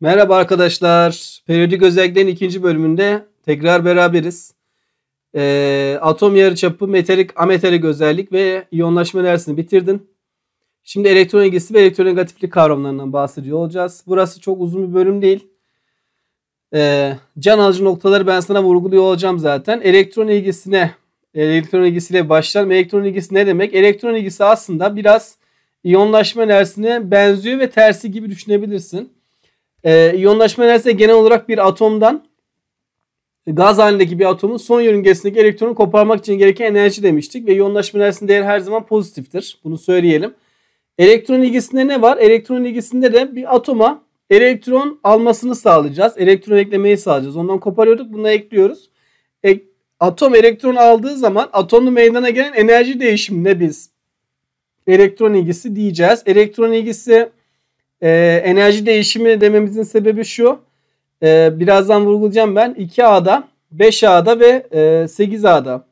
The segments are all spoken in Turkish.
Merhaba arkadaşlar. Periyodik özelliklerin ikinci bölümünde tekrar beraberiz. Ee, atom yarıçapı, metalik, ametalik özellik ve iyonlaşma dersini bitirdin. Şimdi elektron ilgisi ve elektronegatiflik kavramlarından bahsediyor olacağız. Burası çok uzun bir bölüm değil e, can alıcı noktaları ben sana vurguluyor olacağım zaten. Elektron ilgisine elektron ilgisiyle başlar. Elektron ilgisi ne demek? Elektron ilgisi aslında biraz iyonlaşma enerjisine benziyor ve tersi gibi düşünebilirsin. E, iyonlaşma enerjisi genel olarak bir atomdan gaz halindeki bir atomun son yörüngesindeki elektronu koparmak için gereken enerji demiştik ve iyonlaşma enerjisinin değeri her zaman pozitiftir. Bunu söyleyelim. Elektron ilgisinde ne var? Elektron ilgisinde de bir atoma elektron almasını sağlayacağız. Elektron eklemeyi sağlayacağız. Ondan koparıyorduk. Bunu ekliyoruz. Ek, atom elektron aldığı zaman atomlu meydana gelen enerji değişimine biz elektron ilgisi diyeceğiz. Elektron ilgisi e, enerji değişimi dememizin sebebi şu. E, birazdan vurgulayacağım ben. 2A'da, 5A'da ve e, 8A'da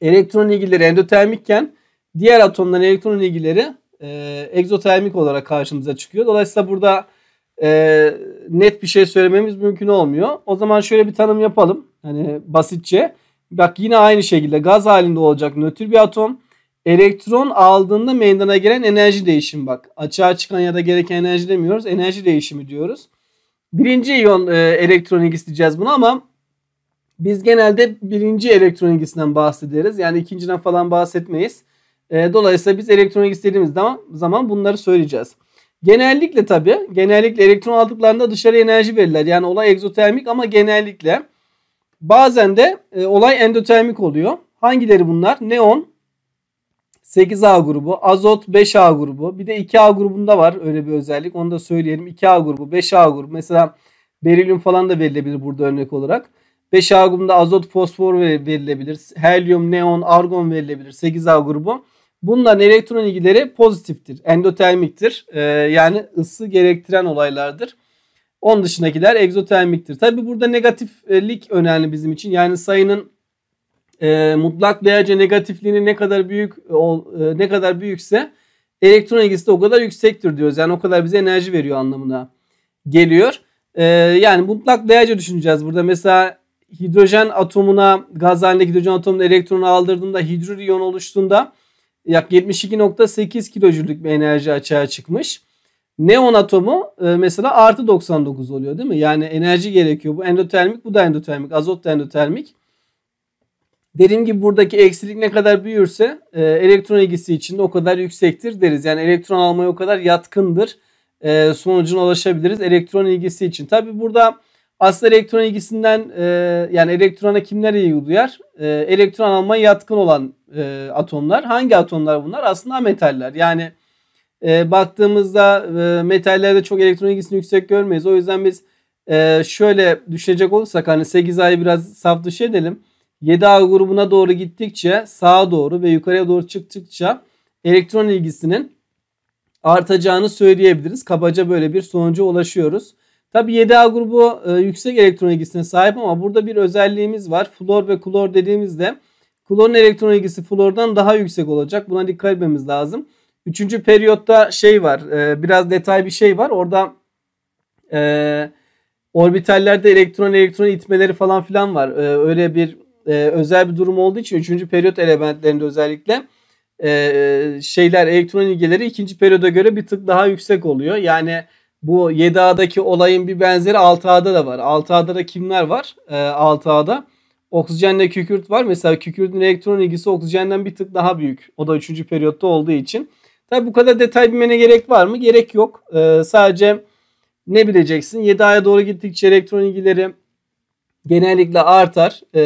elektron ilgileri endotermikken diğer atomların elektron ilgileri e, egzotermik olarak karşımıza çıkıyor. Dolayısıyla burada e, net bir şey söylememiz mümkün olmuyor. O zaman şöyle bir tanım yapalım. Hani basitçe. Bak yine aynı şekilde gaz halinde olacak nötr bir atom. Elektron aldığında meydana gelen enerji değişimi bak. Açığa çıkan ya da gereken enerji demiyoruz. Enerji değişimi diyoruz. Birinci iyon e, elektron ilgisi diyeceğiz ama biz genelde birinci elektron ilgisinden bahsederiz. Yani ikinciden falan bahsetmeyiz. E, dolayısıyla biz elektron ilgisi zaman, zaman bunları söyleyeceğiz. Genellikle tabi genellikle elektron aldıklarında dışarı enerji verirler. Yani olay egzotermik ama genellikle bazen de e, olay endotermik oluyor. Hangileri bunlar? Neon 8A grubu, azot 5A grubu. Bir de 2A grubunda var öyle bir özellik. Onu da söyleyelim. 2A grubu, 5A grubu. Mesela berilyum falan da verilebilir burada örnek olarak. 5A grubunda azot, fosfor verilebilir. Helyum, neon, argon verilebilir. 8A grubu. Bunların elektron ilgileri pozitiftir, endotermiktir. Ee, yani ısı gerektiren olaylardır. Onun dışındakiler egzotermiktir. Tabi burada negatiflik önemli bizim için. Yani sayının e, mutlak değerce negatifliğini ne kadar büyük e, o, e, ne kadar büyükse elektron ilgisi de o kadar yüksektir diyoruz. Yani o kadar bize enerji veriyor anlamına geliyor. E, yani mutlak değerce düşüneceğiz burada. Mesela hidrojen atomuna gaz halindeki hidrojen atomuna elektronu aldırdığında hidroriyon oluştuğunda yak 72.8 kilojüllük bir enerji açığa çıkmış. Neon atomu e, mesela artı 99 oluyor değil mi? Yani enerji gerekiyor. Bu endotermik, bu da endotermik. Azot da endotermik. Dediğim gibi buradaki eksilik ne kadar büyürse e, elektron ilgisi içinde o kadar yüksektir deriz. Yani elektron almaya o kadar yatkındır. E, sonucuna ulaşabiliriz elektron ilgisi için. Tabi burada aslında elektron ilgisinden e, yani elektrona kimler ilgi duyar? E, elektron almaya yatkın olan e, atomlar. Hangi atomlar bunlar? Aslında metaller. Yani e, baktığımızda e, metallerde çok elektron ilgisini yüksek görmeyiz. O yüzden biz e, şöyle düşünecek olursak hani 8 ayı biraz saf dışı edelim. 7A grubuna doğru gittikçe sağa doğru ve yukarıya doğru çıktıkça elektron ilgisinin artacağını söyleyebiliriz. Kabaca böyle bir sonuca ulaşıyoruz. Tabi 7A grubu e, yüksek elektron ilgisine sahip ama burada bir özelliğimiz var. Flor ve klor dediğimizde klorun elektron ilgisi flordan daha yüksek olacak. Buna dikkat etmemiz lazım. Üçüncü periyotta şey var e, biraz detay bir şey var. Orada e, orbitallerde elektron elektron itmeleri falan filan var. E, öyle bir e, özel bir durum olduğu için üçüncü periyot elementlerinde özellikle e, e şeyler elektron ilgileri ikinci periyoda göre bir tık daha yüksek oluyor. Yani bu 7A'daki olayın bir benzeri 6A'da da var. 6A'da da kimler var? E, ee, 6A'da oksijenle kükürt var. Mesela kükürtün elektron ilgisi oksijenden bir tık daha büyük. O da 3. periyotta olduğu için. Tabi bu kadar detay bilmene gerek var mı? Gerek yok. E, sadece ne bileceksin? 7A'ya doğru gittikçe elektron ilgileri genellikle artar e,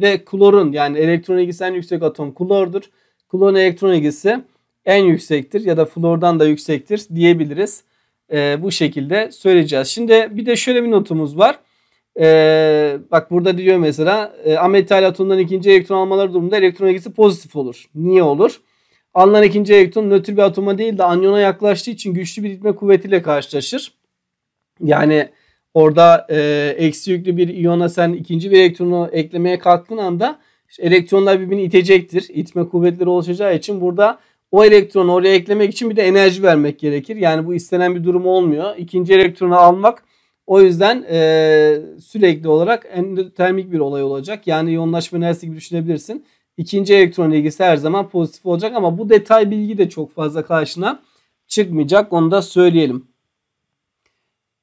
ve klorun yani elektron ilgisi en yüksek atom klordur. Klorun elektron ilgisi en yüksektir ya da flordan da yüksektir diyebiliriz. E, bu şekilde söyleyeceğiz. Şimdi bir de şöyle bir notumuz var. E, bak burada diyor mesela e, ametal atomdan ikinci elektron almaları durumunda elektron ilgisi pozitif olur. Niye olur? Alınan ikinci elektron nötr bir atoma değil de anyona yaklaştığı için güçlü bir itme kuvvetiyle karşılaşır. Yani orada e, eksi yüklü bir iyona sen ikinci bir elektronu eklemeye kalktığın anda işte elektronlar birbirini itecektir. İtme kuvvetleri oluşacağı için burada o elektronu oraya eklemek için bir de enerji vermek gerekir. Yani bu istenen bir durum olmuyor. İkinci elektronu almak o yüzden e, sürekli olarak endotermik bir olay olacak. Yani yoğunlaşma enerjisi gibi düşünebilirsin. İkinci elektron ilgisi her zaman pozitif olacak ama bu detay bilgi de çok fazla karşına çıkmayacak. Onu da söyleyelim.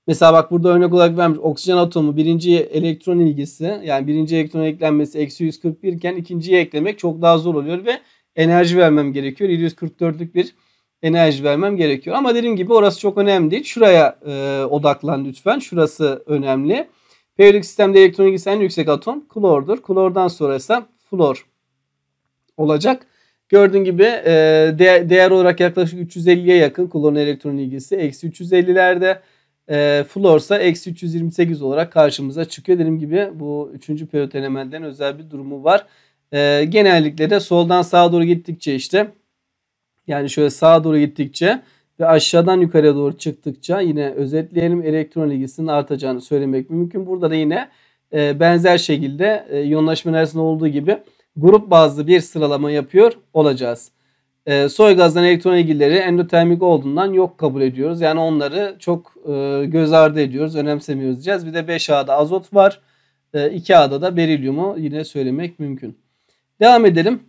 Mesela bak burada örnek olarak vermiş oksijen atomu birinci elektron ilgisi yani birinci elektron eklenmesi eksi 141 iken ikinciye eklemek çok daha zor oluyor ve enerji vermem gerekiyor. 744'lük bir enerji vermem gerekiyor. Ama dediğim gibi orası çok önemli değil. Şuraya e, odaklan lütfen. Şurası önemli. Periyodik sistemde elektronik ise en yüksek atom klordur. Klordan sonra ise flor olacak. Gördüğün gibi e, de, değer olarak yaklaşık 350'ye yakın klorun elektron ilgisi. Eksi 350'lerde e, flor ise eksi 328 olarak karşımıza çıkıyor. Dediğim gibi bu 3. periyot elementten özel bir durumu var e, genellikle de soldan sağa doğru gittikçe işte yani şöyle sağa doğru gittikçe ve aşağıdan yukarıya doğru çıktıkça yine özetleyelim elektron ilgisinin artacağını söylemek mümkün. Burada da yine e, benzer şekilde e, yoğunlaşma enerjisinde olduğu gibi grup bazlı bir sıralama yapıyor olacağız. E, soy gazdan elektron ilgileri endotermik olduğundan yok kabul ediyoruz. Yani onları çok e, göz ardı ediyoruz, önemsemiyoruz diyeceğiz. Bir de 5A'da azot var. 2A'da e, da berilyumu yine söylemek mümkün. Devam edelim.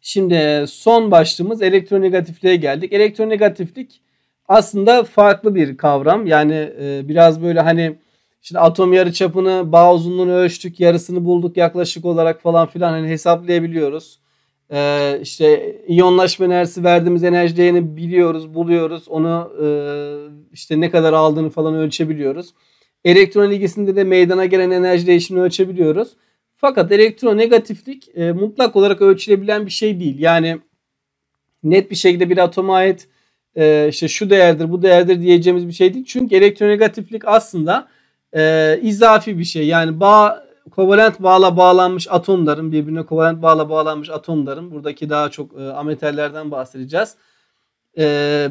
Şimdi son başlığımız elektronegatifliğe geldik. Elektronegatiflik aslında farklı bir kavram. Yani e, biraz böyle hani işte atom yarı çapını, bağ uzunluğunu ölçtük, yarısını bulduk yaklaşık olarak falan filan hani hesaplayabiliyoruz. E, işte iyonlaşma enerjisi verdiğimiz enerji değerini biliyoruz, buluyoruz. Onu e, işte ne kadar aldığını falan ölçebiliyoruz. Elektron ilgisinde de meydana gelen enerji değişimini ölçebiliyoruz. Fakat elektronegatiflik e, mutlak olarak ölçülebilen bir şey değil. Yani net bir şekilde bir atoma ait e, işte şu değerdir bu değerdir diyeceğimiz bir şey değil. Çünkü elektronegatiflik aslında e, izafi bir şey. Yani bağ kovalent bağla bağlanmış atomların birbirine kovalent bağla bağlanmış atomların buradaki daha çok e, ametallerden bahsedeceğiz. E,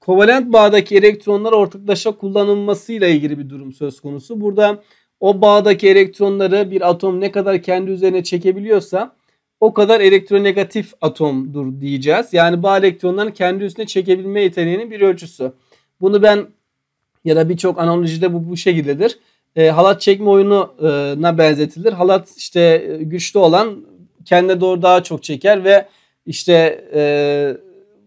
kovalent bağdaki elektronlar ortaklaşa kullanılmasıyla ilgili bir durum söz konusu. Burada o bağdaki elektronları bir atom ne kadar kendi üzerine çekebiliyorsa o kadar elektronegatif atomdur diyeceğiz. Yani bağ elektronların kendi üstüne çekebilme yeteneğinin bir ölçüsü. Bunu ben ya da birçok analojide bu bu şekildedir. E, halat çekme oyununa benzetilir. Halat işte güçlü olan kendine doğru daha çok çeker ve işte e,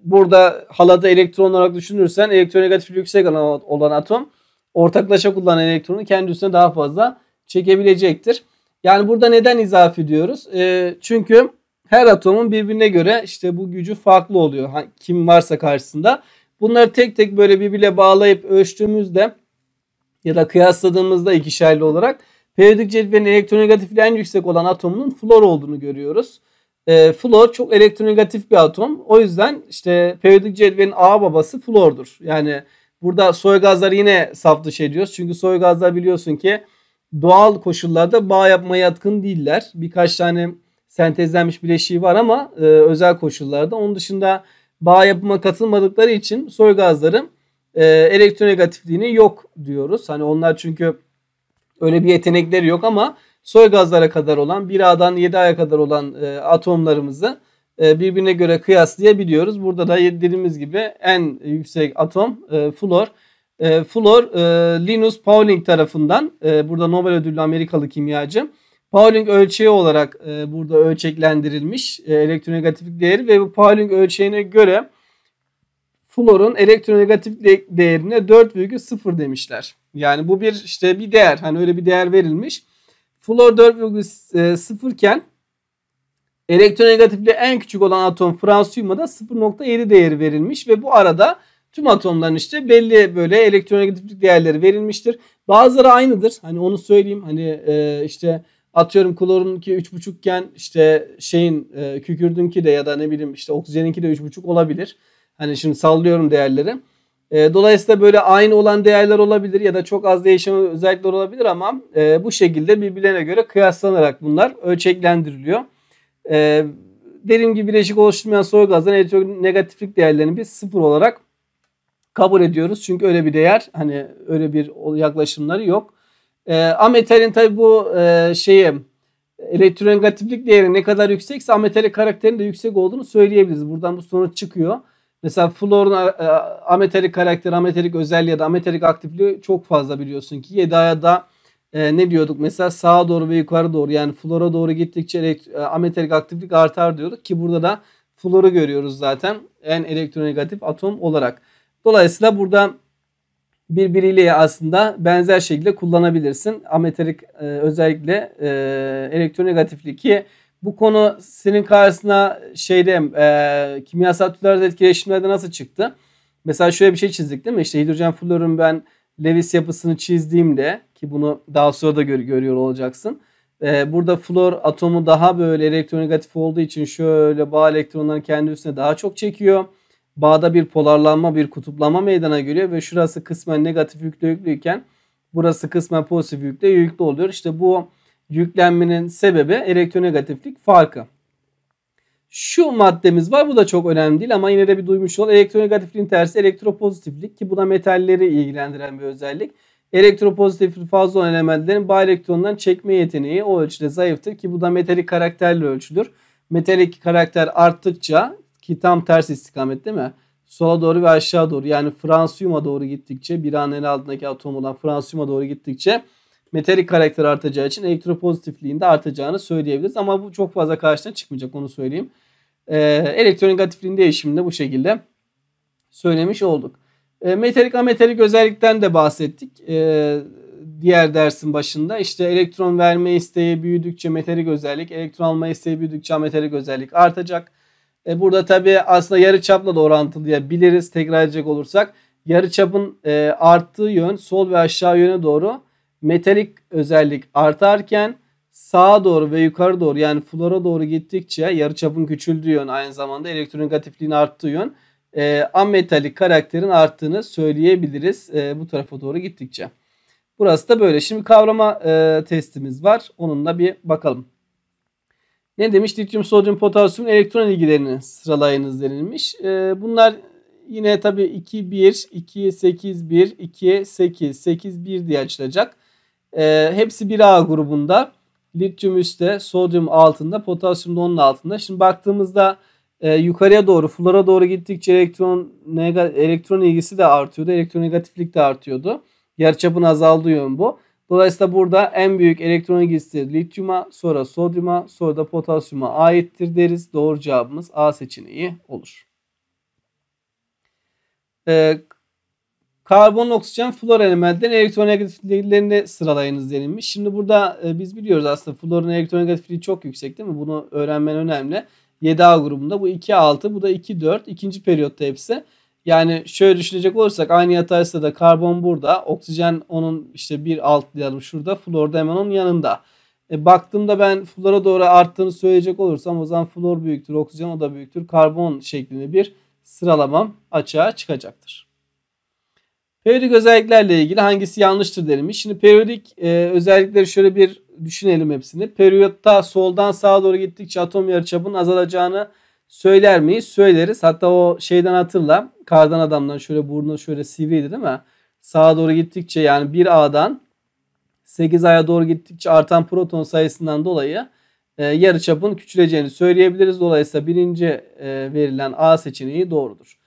burada halada elektron olarak düşünürsen elektronegatif yüksek olan atom ortaklaşa kullanan elektronu kendi üstüne daha fazla çekebilecektir. Yani burada neden izafi diyoruz? E, çünkü her atomun birbirine göre işte bu gücü farklı oluyor. Kim varsa karşısında. Bunları tek tek böyle birbirine bağlayıp ölçtüğümüzde ya da kıyasladığımızda ikişerli olarak periyodik cetvelin elektronegatifliği en yüksek olan atomunun flor olduğunu görüyoruz. E, flor çok elektronegatif bir atom. O yüzden işte periyodik cetvelin a babası flordur. Yani Burada soy gazları yine saf dışı ediyoruz. Çünkü soy gazlar biliyorsun ki doğal koşullarda bağ yapmaya yatkın değiller. Birkaç tane sentezlenmiş bileşiği var ama e, özel koşullarda. Onun dışında bağ yapıma katılmadıkları için soy gazların e, elektronegatifliğini yok diyoruz. Hani onlar çünkü öyle bir yetenekleri yok ama soy gazlara kadar olan bir adan 7A'ya kadar olan e, atomlarımızı e, birbirine göre kıyaslayabiliyoruz. Burada da dediğimiz gibi en yüksek atom e, flor. E, flor Linus Pauling tarafından burada Nobel ödüllü Amerikalı kimyacı. Pauling ölçeği olarak burada ölçeklendirilmiş elektronegatiflik değeri ve bu Pauling ölçeğine göre florun elektronegatiflik değerine 4,0 demişler. Yani bu bir işte bir değer hani öyle bir değer verilmiş. Flor 4,0 iken Elektronegatifliği en küçük olan atom fransiyuma da 0.7 değeri verilmiş ve bu arada tüm atomların işte belli böyle elektronegatiflik değerleri verilmiştir. Bazıları aynıdır. Hani onu söyleyeyim. Hani e, işte atıyorum klorun ki 3.5 iken işte şeyin e, ki de ya da ne bileyim işte oksijeninki de 3.5 olabilir. Hani şimdi sallıyorum değerleri. E, dolayısıyla böyle aynı olan değerler olabilir ya da çok az değişen özellikler olabilir ama e, bu şekilde birbirlerine göre kıyaslanarak bunlar ölçeklendiriliyor. E, dediğim gibi bileşik oluşturmayan soğuk gazların elektronegatiflik değerlerini biz sıfır olarak kabul ediyoruz. Çünkü öyle bir değer hani öyle bir yaklaşımları yok. E, ee, ametalin tabi bu e, şeyi elektronegatiflik değeri ne kadar yüksekse ametalik karakterin de yüksek olduğunu söyleyebiliriz. Buradan bu sonuç çıkıyor. Mesela florun e, ametalik karakteri, ametalik özelliği ya da ametalik aktifliği çok fazla biliyorsun ki 7 da e, ne diyorduk mesela sağa doğru ve yukarı doğru yani flora doğru gittikçe elekt- e, ametalik aktiflik artar diyorduk ki burada da floru görüyoruz zaten en elektronegatif atom olarak. Dolayısıyla burada birbiriyle aslında benzer şekilde kullanabilirsin. Ametalik e, özellikle e, elektronegatiflik ki bu konu senin karşısına şeyde e, kimyasal tüler etkileşimlerde nasıl çıktı? Mesela şöyle bir şey çizdik değil mi? İşte hidrojen florun ben Lewis yapısını çizdiğimde ki bunu daha sonra da gör, görüyor olacaksın. Ee, burada flor atomu daha böyle elektronegatif olduğu için şöyle bağ elektronları kendi üstüne daha çok çekiyor. Bağda bir polarlanma, bir kutuplama meydana geliyor ve şurası kısmen negatif yüklü yüklüyken burası kısmen pozitif yüklü yüklü oluyor. İşte bu yüklenmenin sebebi elektronegatiflik farkı. Şu maddemiz var bu da çok önemli değil ama yine de bir duymuş ol. Elektronegatifliğin tersi elektropozitiflik ki bu da metalleri ilgilendiren bir özellik. Elektropozitif faz olan elementlerin bağ elektronlarını çekme yeteneği o ölçüde zayıftır ki bu da metalik karakterle ölçülür. Metalik karakter arttıkça ki tam ters istikamet değil mi? Sola doğru ve aşağı doğru yani Fransiyum'a doğru gittikçe bir an anel altındaki atom olan Fransiyum'a doğru gittikçe metalik karakter artacağı için elektropozitifliğin de artacağını söyleyebiliriz. Ama bu çok fazla karşına çıkmayacak onu söyleyeyim. Ee, elektronegatifliğin değişimini de bu şekilde söylemiş olduk. E, metalik ametalik özellikten de bahsettik. E, diğer dersin başında işte elektron verme isteği büyüdükçe metalik özellik, elektron alma isteği büyüdükçe ametalik özellik artacak. E, burada tabii aslında yarı çapla da orantılayabiliriz tekrar edecek olursak. Yarı çapın e, arttığı yön sol ve aşağı yöne doğru metalik özellik artarken sağa doğru ve yukarı doğru yani flora doğru gittikçe yarı çapın küçüldüğü yön aynı zamanda elektronegatifliğin arttığı yön e, ametalik karakterin arttığını söyleyebiliriz e, bu tarafa doğru gittikçe. Burası da böyle. Şimdi kavrama e, testimiz var. Onunla bir bakalım. Ne demiş? Lityum, sodyum, potasyum elektron ilgilerini sıralayınız denilmiş. E, bunlar yine tabii 2, 1, 2, 8, 1, 2, 8, 8, 1 diye açılacak. E, hepsi 1A grubunda. Lityum üstte, sodyum altında, potasyum da onun altında. Şimdi baktığımızda e, yukarıya doğru flora doğru gittikçe elektron nega, elektron ilgisi de artıyordu. elektron negatiflik de artıyordu. Yerçapın azaldığı yön bu. Dolayısıyla burada en büyük elektron ilgisi lityuma, sonra sodyuma, sonra da potasyuma aittir deriz. Doğru cevabımız A seçeneği olur. Ee, karbon, oksijen, flor elementlerin elektron elektronegatifliklerini sıralayınız denilmiş. Şimdi burada e, biz biliyoruz aslında florun negatifliği çok yüksek değil mi? Bunu öğrenmen önemli. 7A grubunda bu 2A6 bu da 2-4 ikinci periyotta hepsi. Yani şöyle düşünecek olursak aynı yatay da karbon burada, oksijen onun işte bir alt diyelim şurada, flor da hemen onun yanında. E, baktığımda ben flora doğru arttığını söyleyecek olursam o zaman flor büyüktür, oksijen o da büyüktür, karbon şeklinde bir sıralamam açığa çıkacaktır. Periyodik özelliklerle ilgili hangisi yanlıştır demiş. Şimdi periyodik e, özellikleri şöyle bir düşünelim hepsini. Periyotta soldan sağa doğru gittikçe atom yarıçapının azalacağını söyler miyiz? Söyleriz. Hatta o şeyden hatırla. Kardan adamdan şöyle burnu şöyle sivriydi değil mi? Sağa doğru gittikçe yani bir adan 8A'ya doğru gittikçe artan proton sayısından dolayı e, yarıçapın küçüleceğini söyleyebiliriz. Dolayısıyla birinci e, verilen A seçeneği doğrudur.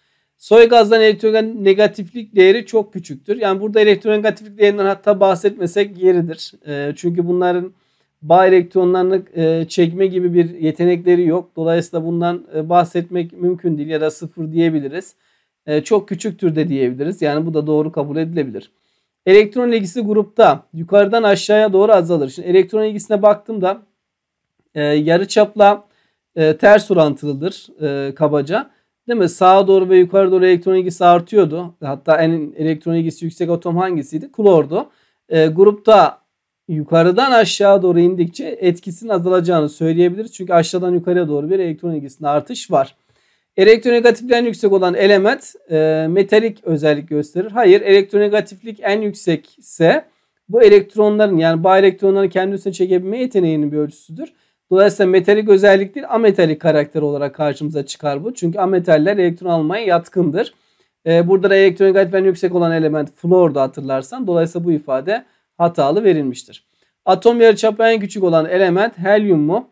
Soy gazdan elektron negatiflik değeri çok küçüktür. Yani burada elektron negatiflik değerinden hatta bahsetmesek yeridir. E, çünkü bunların bağ elektronlarını e, çekme gibi bir yetenekleri yok. Dolayısıyla bundan e, bahsetmek mümkün değil ya da sıfır diyebiliriz. E, çok küçüktür de diyebiliriz. Yani bu da doğru kabul edilebilir. Elektron ilgisi grupta yukarıdan aşağıya doğru azalır. Şimdi elektron ilgisine baktığımda e, yarı çapla e, ters orantılıdır e, kabaca. Değil mi? Sağa doğru ve yukarı doğru elektron ilgisi artıyordu. Hatta en elektron ilgisi yüksek atom hangisiydi? Klordu. E, grupta yukarıdan aşağı doğru indikçe etkisinin azalacağını söyleyebiliriz. Çünkü aşağıdan yukarıya doğru bir elektron ilgisinde artış var. Elektronegatiflik en yüksek olan element e, metalik özellik gösterir. Hayır elektronegatiflik en yüksek ise bu elektronların yani bağ elektronları kendisine çekebilme yeteneğinin bir ölçüsüdür. Dolayısıyla metalik özellik değil ametalik karakter olarak karşımıza çıkar bu. Çünkü ametaller elektron almaya yatkındır. Ee, burada da elektronik atven yüksek olan element flordu hatırlarsan. Dolayısıyla bu ifade hatalı verilmiştir. Atom yarıçapı en küçük olan element helyum mu?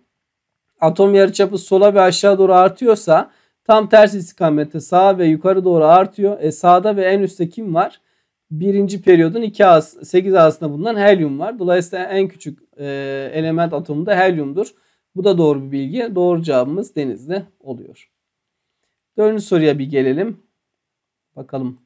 Atom yarıçapı sola ve aşağı doğru artıyorsa tam tersi istikamette sağa ve yukarı doğru artıyor. E sağda ve en üstte kim var? birinci periyodun 2 as, 8 asında bulunan helyum var. Dolayısıyla en küçük e, element atomu da helyumdur. Bu da doğru bir bilgi. Doğru cevabımız denizde oluyor. Dördüncü soruya bir gelelim. Bakalım.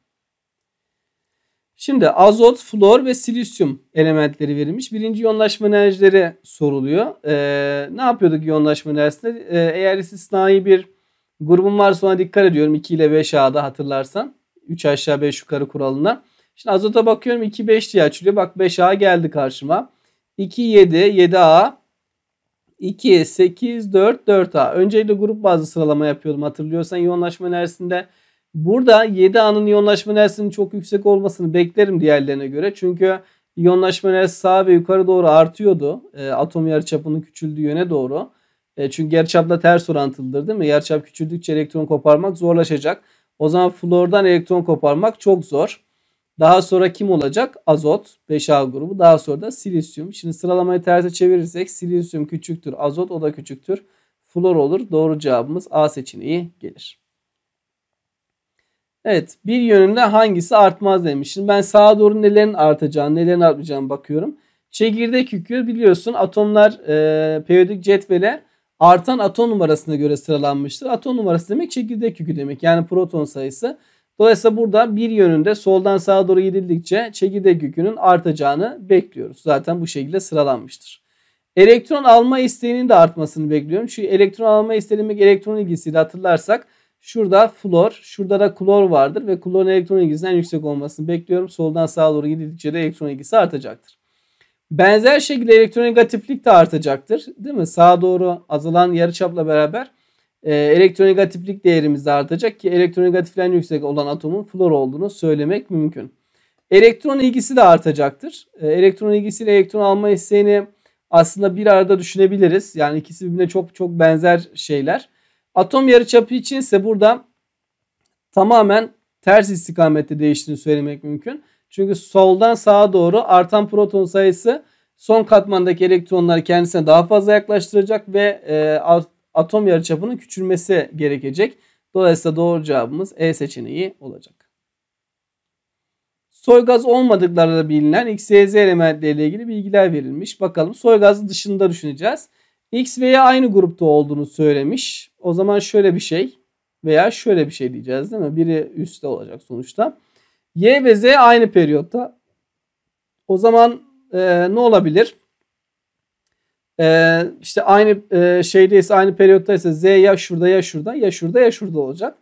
Şimdi azot, flor ve silisyum elementleri verilmiş. Birinci yonlaşma enerjileri soruluyor. Ee, ne yapıyorduk yonlaşma enerjisinde? Ee, eğer istisnai bir grubun varsa ona dikkat ediyorum. 2 ile 5 A'da hatırlarsan. 3 aşağı 5 yukarı kuralına. Şimdi azota bakıyorum 2 5 diye açılıyor. Bak 5A geldi karşıma. 2 7 7A 2 8 4 4A. Öncelikle grup bazlı sıralama yapıyordum hatırlıyorsan yoğunlaşma enerjisinde. Burada 7A'nın yoğunlaşma enerjisinin çok yüksek olmasını beklerim diğerlerine göre. Çünkü iyonlaşma enerjisi sağa ve yukarı doğru artıyordu. E, atom yarıçapının küçüldüğü yöne doğru. E, çünkü çapla ters orantılıdır değil mi? çap küçüldükçe elektron koparmak zorlaşacak. O zaman flordan elektron koparmak çok zor. Daha sonra kim olacak? Azot 5A grubu. Daha sonra da silisyum. Şimdi sıralamayı terse çevirirsek silisyum küçüktür. Azot o da küçüktür. Flor olur. Doğru cevabımız A seçeneği gelir. Evet bir yönünde hangisi artmaz demiş. Şimdi ben sağa doğru nelerin artacağını nelerin artmayacağını bakıyorum. Çekirdek yükü biliyorsun atomlar e, periyodik cetvele artan atom numarasına göre sıralanmıştır. Atom numarası demek çekirdek yükü demek yani proton sayısı. Dolayısıyla burada bir yönünde soldan sağa doğru gidildikçe çekirdek yükünün artacağını bekliyoruz. Zaten bu şekilde sıralanmıştır. Elektron alma isteğinin de artmasını bekliyorum. Çünkü elektron alma isteği demek elektron ilgisiyle hatırlarsak şurada flor, şurada da klor vardır ve klorun elektron ilgisinden yüksek olmasını bekliyorum. Soldan sağa doğru gidildikçe de elektron ilgisi artacaktır. Benzer şekilde elektronegatiflik de artacaktır. Değil mi? Sağa doğru azalan yarıçapla beraber e, ee, elektronegatiflik değerimiz de artacak ki elektronegatiflerin yüksek olan atomun flor olduğunu söylemek mümkün. Elektron ilgisi de artacaktır. E, elektron ilgisiyle elektron alma isteğini aslında bir arada düşünebiliriz. Yani ikisi birbirine çok çok benzer şeyler. Atom yarıçapı için ise burada tamamen ters istikamette değiştiğini söylemek mümkün. Çünkü soldan sağa doğru artan proton sayısı son katmandaki elektronları kendisine daha fazla yaklaştıracak ve e, atom yarıçapının küçülmesi gerekecek. Dolayısıyla doğru cevabımız E seçeneği olacak. Soygaz olmadıkları da bilinen X, Y, Z elementleriyle ilgili bilgiler verilmiş. Bakalım soy dışında düşüneceğiz. X ve Y aynı grupta olduğunu söylemiş. O zaman şöyle bir şey veya şöyle bir şey diyeceğiz değil mi? Biri üstte olacak sonuçta. Y ve Z aynı periyotta. O zaman e, ne olabilir? Ee, işte aynı e, şeydeyse aynı periyottaysa Z ya şurada ya şurada ya şurada ya şurada olacak.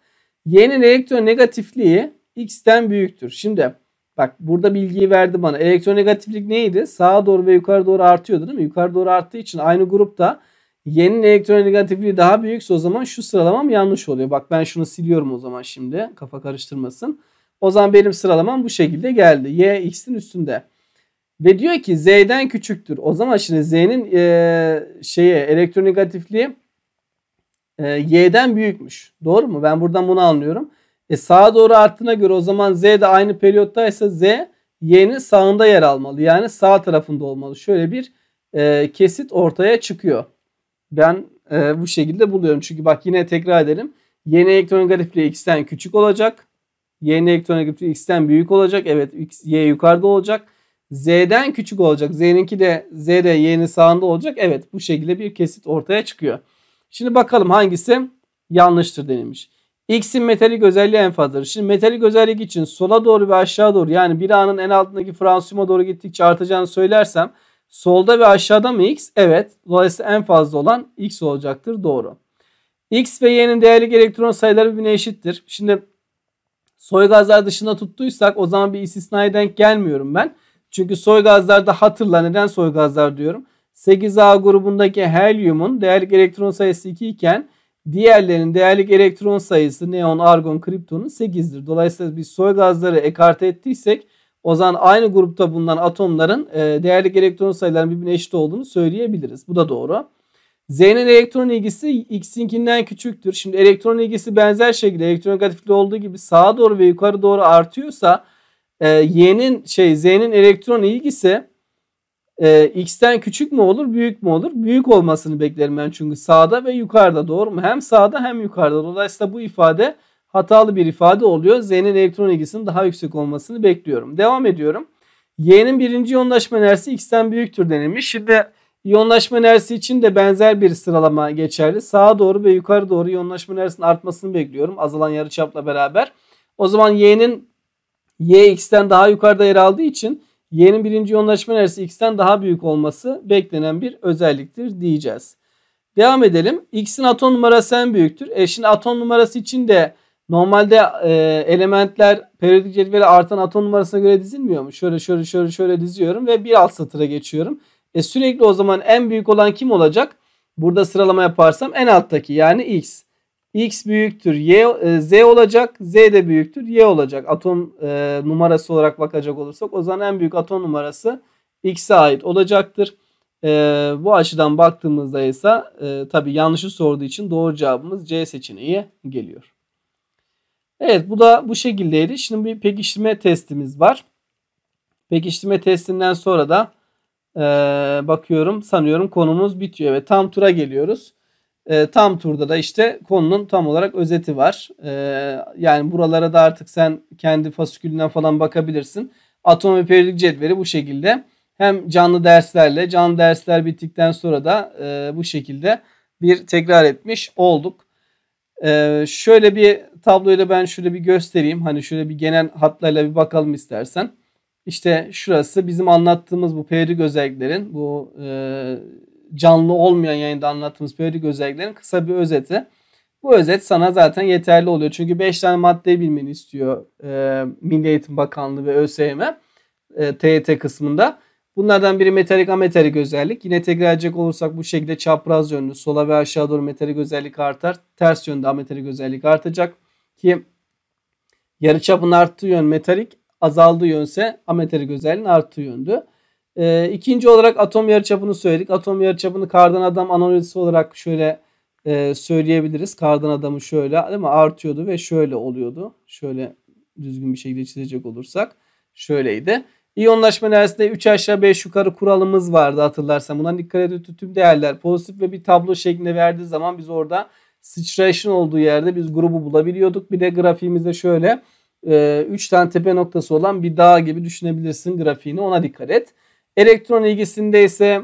Y'nin negatifliği X'ten büyüktür. Şimdi bak burada bilgiyi verdi bana. negatiflik neydi? Sağa doğru ve yukarı doğru artıyordu değil mi? Yukarı doğru arttığı için aynı grupta Y'nin elektron negatifliği daha büyükse o zaman şu sıralamam yanlış oluyor. Bak ben şunu siliyorum o zaman şimdi kafa karıştırmasın. O zaman benim sıralamam bu şekilde geldi. Y X'in üstünde. Ve diyor ki Z'den küçüktür. O zaman şimdi Z'nin e, şeye elektronegatifliği e, Y'den büyükmüş. Doğru mu? Ben buradan bunu anlıyorum. E sağa doğru arttığına göre o zaman Z de aynı periyottaysa Z Y'nin sağında yer almalı. Yani sağ tarafında olmalı. Şöyle bir e, kesit ortaya çıkıyor. Ben e, bu şekilde buluyorum. Çünkü bak yine tekrar edelim. Y'nin elektronegatifliği X'ten küçük olacak. Y'nin elektronegatifliği X'ten büyük olacak. Evet X, Y yukarıda olacak. Z'den küçük olacak. Z'ninki de Z'de Y'nin sağında olacak. Evet bu şekilde bir kesit ortaya çıkıyor. Şimdi bakalım hangisi yanlıştır denilmiş. X'in metalik özelliği en fazladır. Şimdi metalik özellik için sola doğru ve aşağı doğru yani bir anın en altındaki fransiyuma doğru gittikçe artacağını söylersem solda ve aşağıda mı X? Evet. Dolayısıyla en fazla olan X olacaktır. Doğru. X ve Y'nin değerli elektron sayıları birbirine eşittir. Şimdi soy gazlar dışında tuttuysak o zaman bir istisnaya denk gelmiyorum ben. Çünkü soy gazlarda hatırla neden soy gazlar diyorum. 8A grubundaki helyumun değerlik elektron sayısı 2 iken diğerlerinin değerlik elektron sayısı neon, argon, kriptonun 8'dir. Dolayısıyla biz soy gazları ekarte ettiysek o zaman aynı grupta bulunan atomların e, değerlik elektron sayılarının birbirine eşit olduğunu söyleyebiliriz. Bu da doğru. Z'nin elektron ilgisi X'inkinden küçüktür. Şimdi elektron ilgisi benzer şekilde elektron elektronegatifli olduğu gibi sağa doğru ve yukarı doğru artıyorsa e, Y'nin şey Z'nin elektron ilgisi e, X'ten küçük mü olur büyük mü olur? Büyük olmasını beklerim ben çünkü sağda ve yukarıda doğru mu? Hem sağda hem yukarıda. Dolayısıyla bu ifade hatalı bir ifade oluyor. Z'nin elektron ilgisinin daha yüksek olmasını bekliyorum. Devam ediyorum. Y'nin birinci yoğunlaşma enerjisi X'ten büyüktür denilmiş. Şimdi yoğunlaşma enerjisi için de benzer bir sıralama geçerli. Sağa doğru ve yukarı doğru yoğunlaşma enerjisinin artmasını bekliyorum. Azalan yarıçapla beraber. O zaman Y'nin y x'ten daha yukarıda yer aldığı için y'nin birinci yoğunlaşma enerjisi x'ten daha büyük olması beklenen bir özelliktir diyeceğiz. Devam edelim. X'in atom numarası en büyüktür. E şimdi atom numarası için de normalde e, elementler periyodik cetveli artan atom numarasına göre dizilmiyor mu? Şöyle şöyle şöyle şöyle diziyorum ve bir alt satıra geçiyorum. E sürekli o zaman en büyük olan kim olacak? Burada sıralama yaparsam en alttaki yani X x büyüktür y e, z olacak z de büyüktür y olacak atom e, numarası olarak bakacak olursak o zaman en büyük atom numarası x'e ait olacaktır. E, bu açıdan baktığımızda ise e, tabi yanlışı sorduğu için doğru cevabımız C seçeneği geliyor. Evet bu da bu şekildeydi. Şimdi bir pekiştirme testimiz var. Pekiştirme testinden sonra da e, bakıyorum sanıyorum konumuz bitiyor ve tam tura geliyoruz. E, tam turda da işte konunun tam olarak özeti var. E, yani buralara da artık sen kendi fasikülünden falan bakabilirsin. Atom ve periyodik cetveli bu şekilde. Hem canlı derslerle, canlı dersler bittikten sonra da e, bu şekilde bir tekrar etmiş olduk. E, şöyle bir tabloyu da ben şöyle bir göstereyim. Hani şöyle bir genel hatlarıyla bir bakalım istersen. İşte şurası bizim anlattığımız bu periyodik özelliklerin, bu e, canlı olmayan yayında anlattığımız periyodik özelliklerin kısa bir özeti. Bu özet sana zaten yeterli oluyor. Çünkü 5 tane maddeyi bilmeni istiyor e, Milli Eğitim Bakanlığı ve ÖSYM e, TYT kısmında. Bunlardan biri metalik ametalik özellik. Yine tekrar edecek olursak bu şekilde çapraz yönlü sola ve aşağı doğru metalik özellik artar. Ters yönde ametalik özellik artacak. Ki yarı çapın arttığı yön metalik azaldığı yönse ametalik özelliğin arttığı yöndü. E, ikinci olarak atom yarıçapını söyledik. Atom yarıçapını kardan adam analojisi olarak şöyle e, söyleyebiliriz. Kardan adamı şöyle değil mi? Artıyordu ve şöyle oluyordu. Şöyle düzgün bir şekilde çizecek olursak şöyleydi. İyonlaşma enerjisinde 3 aşağı 5 yukarı kuralımız vardı hatırlarsan. Buna dikkat edip tüm değerler pozitif ve bir tablo şeklinde verdiği zaman biz orada sıçrayışın olduğu yerde biz grubu bulabiliyorduk. Bir de grafiğimizde şöyle 3 e, tane tepe noktası olan bir dağ gibi düşünebilirsin grafiğini ona dikkat et. Elektron ilgisinde ise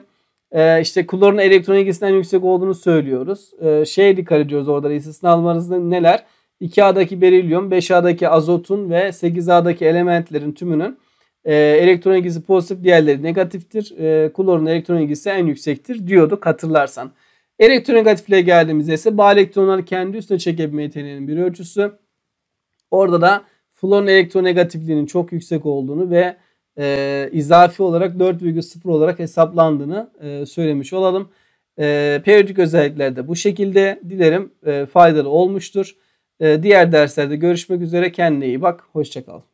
e, işte klorun elektron ilgisinden yüksek olduğunu söylüyoruz. E, şey dikkat ediyoruz orada istisnalarımızda neler? 2A'daki berilyum, 5A'daki azotun ve 8A'daki elementlerin tümünün e, elektron ilgisi pozitif, diğerleri negatiftir. E, klorun elektron ilgisi en yüksektir diyorduk hatırlarsan. Elektronegatifliğe geldiğimizde ise bağ elektronları kendi üstüne çekebilme yeteneğinin bir ölçüsü. Orada da florun elektronegatifliğinin çok yüksek olduğunu ve e, izafi olarak 4,0 olarak hesaplandığını e, söylemiş olalım. E, periyodik özellikler de bu şekilde. Dilerim e, faydalı olmuştur. E, diğer derslerde görüşmek üzere. Kendine iyi bak. hoşçakalın.